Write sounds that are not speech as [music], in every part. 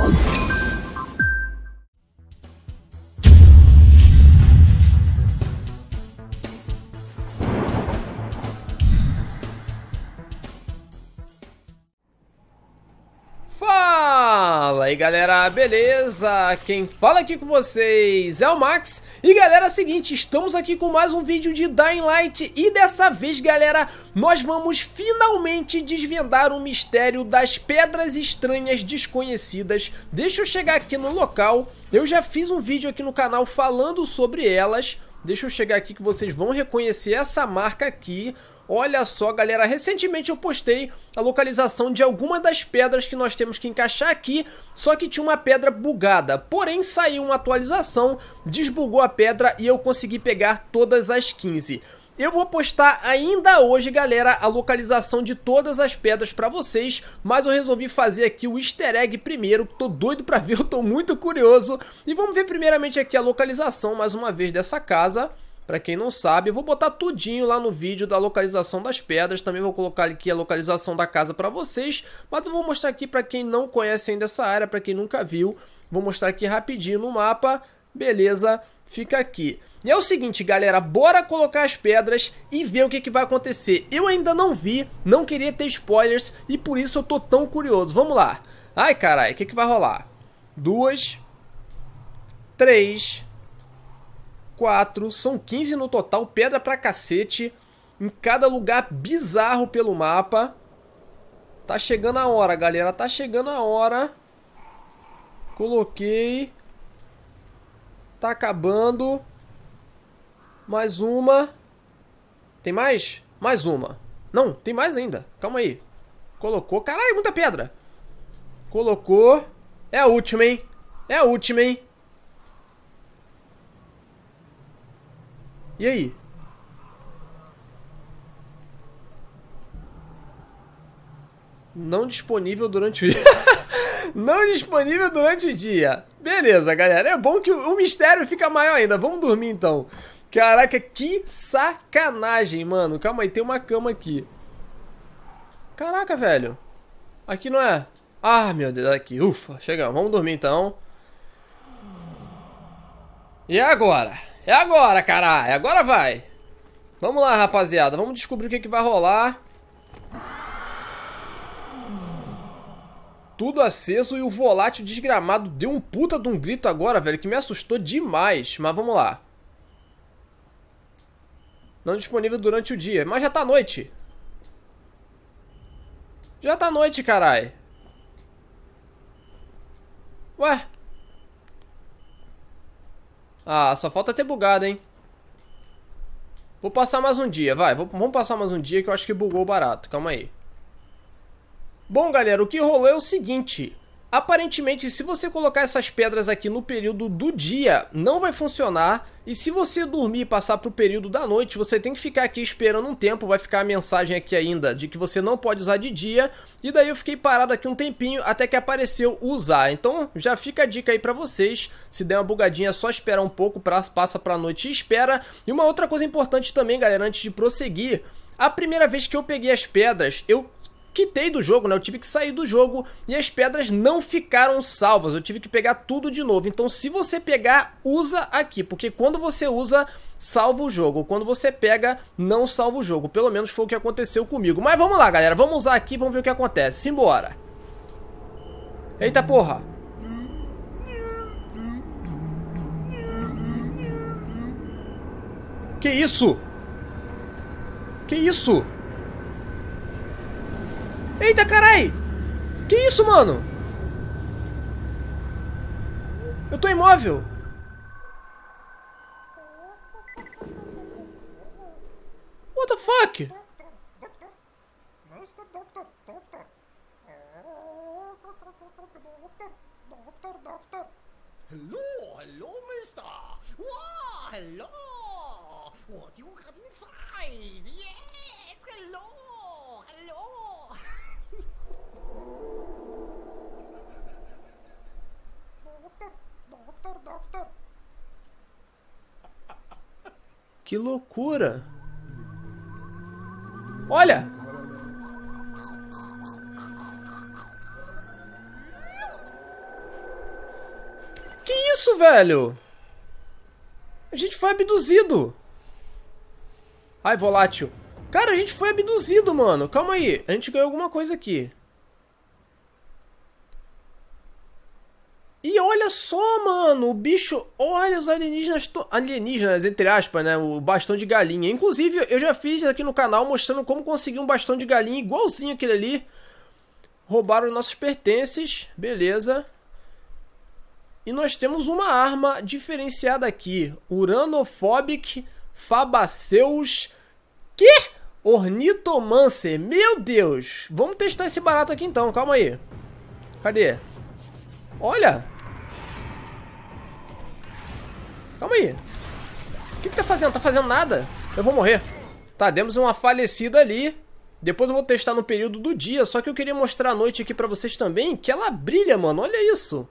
Podcast. aí galera, beleza? Quem fala aqui com vocês é o Max E galera, é o seguinte, estamos aqui com mais um vídeo de Dying Light E dessa vez galera, nós vamos finalmente desvendar o mistério das pedras estranhas desconhecidas Deixa eu chegar aqui no local Eu já fiz um vídeo aqui no canal falando sobre elas Deixa eu chegar aqui que vocês vão reconhecer essa marca aqui. Olha só, galera, recentemente eu postei a localização de alguma das pedras que nós temos que encaixar aqui, só que tinha uma pedra bugada. Porém, saiu uma atualização, desbugou a pedra e eu consegui pegar todas as 15. Eu vou postar ainda hoje, galera, a localização de todas as pedras pra vocês, mas eu resolvi fazer aqui o easter egg primeiro, tô doido pra ver, [laughs] eu tô muito curioso. E vamos ver primeiramente aqui a localização, mais uma vez, dessa casa. Pra quem não sabe, eu vou botar tudinho lá no vídeo da localização das pedras, também vou colocar aqui a localização da casa pra vocês, mas eu vou mostrar aqui pra quem não conhece ainda essa área, pra quem nunca viu, vou mostrar aqui rapidinho no mapa, beleza, fica aqui. E é o seguinte, galera, bora colocar as pedras e ver o que, que vai acontecer. Eu ainda não vi, não queria ter spoilers e por isso eu tô tão curioso. Vamos lá. Ai, carai, o que, que vai rolar? Duas, três, quatro, são 15 no total, pedra pra cacete, em cada lugar bizarro pelo mapa. Tá chegando a hora, galera, tá chegando a hora. Coloquei. Tá acabando. Mais uma. Tem mais? Mais uma. Não, tem mais ainda. Calma aí. Colocou. Caralho, muita pedra. Colocou. É a última, hein? É a última, hein? E aí? Não disponível durante o dia. [laughs] Não disponível durante o dia. Beleza, galera. É bom que o mistério fica maior ainda. Vamos dormir então. Caraca, que sacanagem, mano. Calma aí, tem uma cama aqui. Caraca, velho. Aqui não é... Ah, meu Deus, aqui. Ufa, chegamos. Vamos dormir, então. E agora? É agora, caralho. É agora vai. Vamos lá, rapaziada. Vamos descobrir o que, é que vai rolar. Tudo aceso e o volátil desgramado deu um puta de um grito agora, velho, que me assustou demais. Mas vamos lá. Não disponível durante o dia. Mas já tá noite. Já tá noite, carai. Ué? Ah, só falta ter bugado, hein? Vou passar mais um dia, vai. Vou, vamos passar mais um dia que eu acho que bugou barato. Calma aí. Bom, galera, o que rolou é o seguinte. Aparentemente, se você colocar essas pedras aqui no período do dia, não vai funcionar. E se você dormir e passar para o período da noite, você tem que ficar aqui esperando um tempo. Vai ficar a mensagem aqui ainda de que você não pode usar de dia. E daí eu fiquei parado aqui um tempinho até que apareceu usar. Então já fica a dica aí para vocês. Se der uma bugadinha, é só esperar um pouco, pra, passa para a noite e espera. E uma outra coisa importante também, galera, antes de prosseguir. A primeira vez que eu peguei as pedras, eu quitei do jogo, né? Eu tive que sair do jogo e as pedras não ficaram salvas. Eu tive que pegar tudo de novo. Então, se você pegar, usa aqui, porque quando você usa, salva o jogo. Quando você pega, não salva o jogo. Pelo menos foi o que aconteceu comigo. Mas vamos lá, galera. Vamos usar aqui, vamos ver o que acontece. Simbora. Eita porra. Que isso? Que isso? Eita, carai! Que isso, mano? Eu tô imóvel. What the fuck? Hello, hello, mister. Wow, hello. Que loucura! Olha! Que isso, velho? A gente foi abduzido. Ai, volátil. Cara, a gente foi abduzido, mano. Calma aí. A gente ganhou alguma coisa aqui. só, mano, o bicho olha os alienígenas, to... alienígenas, entre aspas, né, o bastão de galinha. Inclusive, eu já fiz aqui no canal mostrando como conseguir um bastão de galinha igualzinho aquele ali. Roubaram nossos pertences, beleza. E nós temos uma arma diferenciada aqui, Uranophobic Fabaceus... Que? Ornitomancer, meu Deus! Vamos testar esse barato aqui então, calma aí. Cadê? Olha, Calma aí. O que, que tá fazendo? Tá fazendo nada? Eu vou morrer. Tá, demos uma falecida ali. Depois eu vou testar no período do dia, só que eu queria mostrar a noite aqui pra vocês também, que ela brilha, mano, olha isso.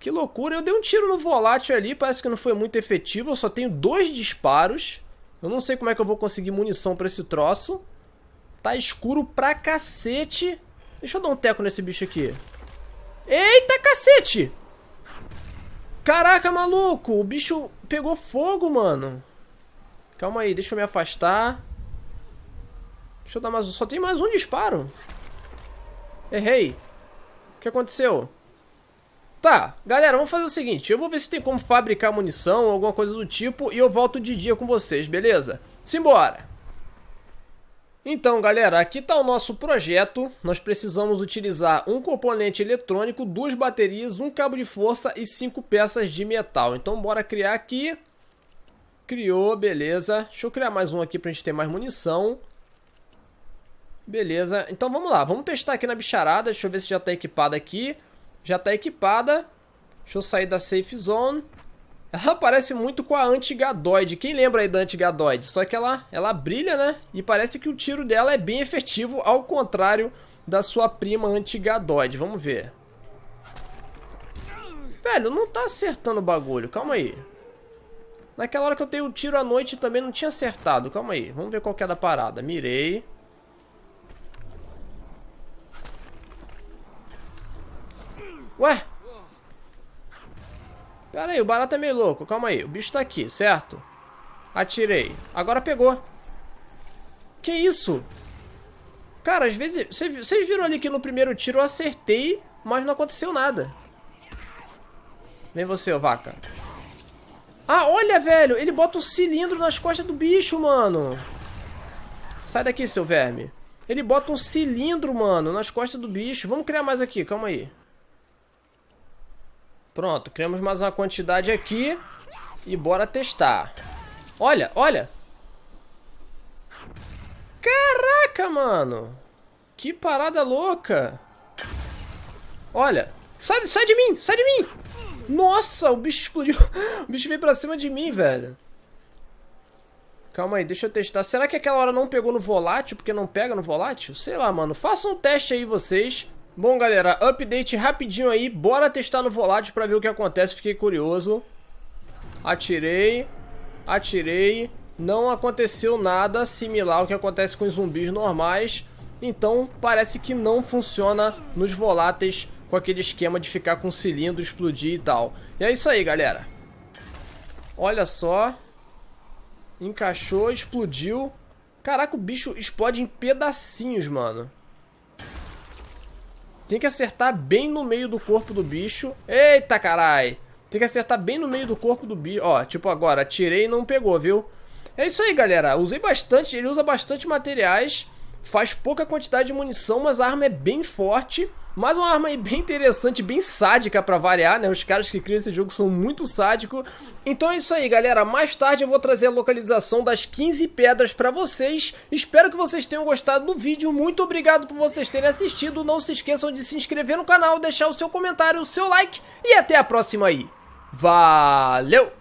Que loucura, eu dei um tiro no volátil ali, parece que não foi muito efetivo, eu só tenho dois disparos. Eu não sei como é que eu vou conseguir munição pra esse troço. Tá escuro pra cacete. Deixa eu dar um teco nesse bicho aqui. Eita, cacete! Caraca, maluco! O bicho pegou fogo, mano. Calma aí, deixa eu me afastar. Deixa eu dar mais um. Só tem mais um disparo. Errei. O que aconteceu? Tá, galera, vamos fazer o seguinte. Eu vou ver se tem como fabricar munição ou alguma coisa do tipo e eu volto de dia com vocês, beleza? Simbora! Então, galera, aqui está o nosso projeto. Nós precisamos utilizar um componente eletrônico, duas baterias, um cabo de força e cinco peças de metal. Então, bora criar aqui. Criou, beleza. Deixa eu criar mais um aqui para a gente ter mais munição. Beleza. Então, vamos lá. Vamos testar aqui na bicharada. Deixa eu ver se já está equipada aqui. Já está equipada. Deixa eu sair da safe zone. Ela parece muito com a antiga gadoid Quem lembra aí da antiga gadoid Só que ela, ela brilha, né? E parece que o tiro dela é bem efetivo, ao contrário da sua prima antiga gadoid Vamos ver. Velho, não tá acertando o bagulho. Calma aí. Naquela hora que eu dei o tiro à noite também não tinha acertado. Calma aí. Vamos ver qual que é da parada. Mirei. Ué? Pera aí, o barato é meio louco. Calma aí. O bicho tá aqui, certo? Atirei. Agora pegou. Que isso? Cara, às vezes... Vocês viram ali que no primeiro tiro eu acertei, mas não aconteceu nada. Vem você, ô vaca. Ah, olha, velho. Ele bota o um cilindro nas costas do bicho, mano. Sai daqui, seu verme. Ele bota um cilindro, mano, nas costas do bicho. Vamos criar mais aqui, calma aí. Pronto, criamos mais uma quantidade aqui. E bora testar. Olha, olha. Caraca, mano. Que parada louca. Olha. Sai, sai de mim, sai de mim. Nossa, o bicho explodiu. [laughs] O bicho veio pra cima de mim, velho. Calma aí, deixa eu testar. Será que aquela hora não pegou no volátil? Porque não pega no volátil? Sei lá, mano. Faça um teste aí vocês. Bom, galera, update rapidinho aí. Bora testar no volátil pra ver o que acontece. Fiquei curioso. Atirei. Atirei. Não aconteceu nada similar ao que acontece com os zumbis normais. Então, parece que não funciona nos voláteis com aquele esquema de ficar com o cilindro, explodir e tal. E é isso aí, galera. Olha só. Encaixou, explodiu. Caraca, o bicho explode em pedacinhos, mano. Tem que acertar bem no meio do corpo do bicho. Eita, carai! Tem que acertar bem no meio do corpo do bicho. Ó, tipo agora, tirei e não pegou, viu? É isso aí, galera. Usei bastante, ele usa bastante materiais faz pouca quantidade de munição, mas a arma é bem forte. Mas uma arma aí bem interessante, bem sádica para variar, né? Os caras que criam esse jogo são muito sádicos. Então é isso aí, galera. Mais tarde eu vou trazer a localização das 15 pedras para vocês. Espero que vocês tenham gostado do vídeo. Muito obrigado por vocês terem assistido. Não se esqueçam de se inscrever no canal, deixar o seu comentário, o seu like. E até a próxima aí. Valeu!